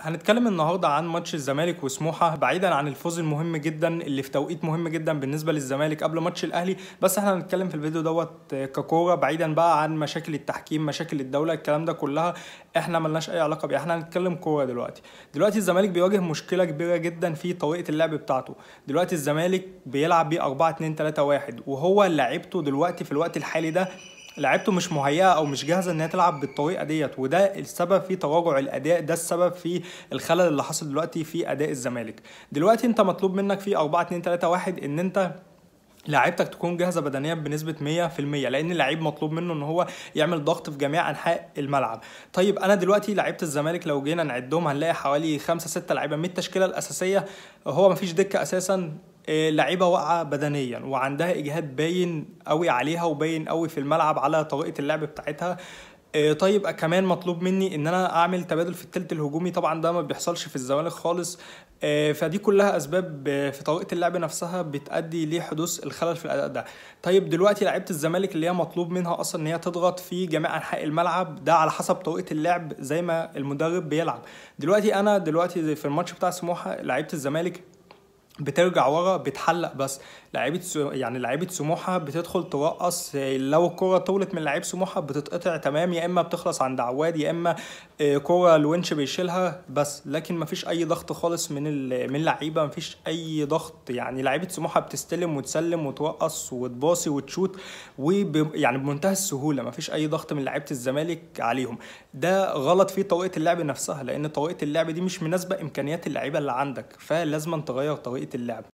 هنتكلم النهارده عن ماتش الزمالك وسموحه بعيدا عن الفوز المهم جدا اللي في توقيت مهم جدا بالنسبه للزمالك قبل ماتش الاهلي بس احنا هنتكلم في الفيديو دوت ككوره بعيدا بقى عن مشاكل التحكيم مشاكل الدوله الكلام ده كلها احنا ملناش اي علاقه بيه احنا هنتكلم كوره دلوقتي دلوقتي الزمالك بيواجه مشكله كبيره جدا في طريقه اللعب بتاعته دلوقتي الزمالك بيلعب بيه 4 2 3 1 وهو لعيبته دلوقتي في الوقت الحالي ده لعيبته مش مهيئه او مش جاهزه ان هي تلعب بالطريقه ديت وده السبب في تراجع الاداء ده السبب في الخلل اللي حصل دلوقتي في اداء الزمالك دلوقتي انت مطلوب منك في 4 2 3 1 ان انت لعيبتك تكون جاهزه بدنيا بنسبه 100% لان اللعيب مطلوب منه ان هو يعمل ضغط في جميع انحاء الملعب طيب انا دلوقتي لعيبه الزمالك لو جينا نعدهم هنلاقي حوالي 5 6 لعيبه من التشكيله الاساسيه هو مفيش دكه اساسا إيه، لعيبه واقعه بدنيا وعندها اجهاد باين قوي عليها وباين قوي في الملعب على طريقه اللعب بتاعتها إيه، طيب كمان مطلوب مني ان انا اعمل تبادل في الثلث الهجومي طبعا ده ما بيحصلش في الزمالك خالص إيه، فدي كلها اسباب في طريقه اللعب نفسها بتؤدي لحدوث الخلل في الاداء ده طيب دلوقتي لعيبه الزمالك اللي هي مطلوب منها اصلا ان هي تضغط في جميع انحاء الملعب ده على حسب طريقه اللعب زي ما المدرب بيلعب دلوقتي انا دلوقتي في الماتش بتاع سموحه لعيبه الزمالك بترجع ورا بتحلق بس لعيبه سو... يعني لعيبه سموحه بتدخل ترقص لو الكره طولت من لعيب سموحه بتتقطع تمام يا اما بتخلص عند عواد يا اما آه، كره الونش بيشيلها بس لكن مفيش اي ضغط خالص من ال... من لعيبه مفيش اي ضغط يعني لعيبه سموحه بتستلم وتسلم وترقص وتباصي وتشوت وب... يعني بمنتهى السهوله مفيش اي ضغط من لعيبه الزمالك عليهم ده غلط في طريقه اللعب نفسها لان طريقه اللعب دي مش مناسبه امكانيات اللعيبه اللي عندك فلازم تغير طريقه اللعب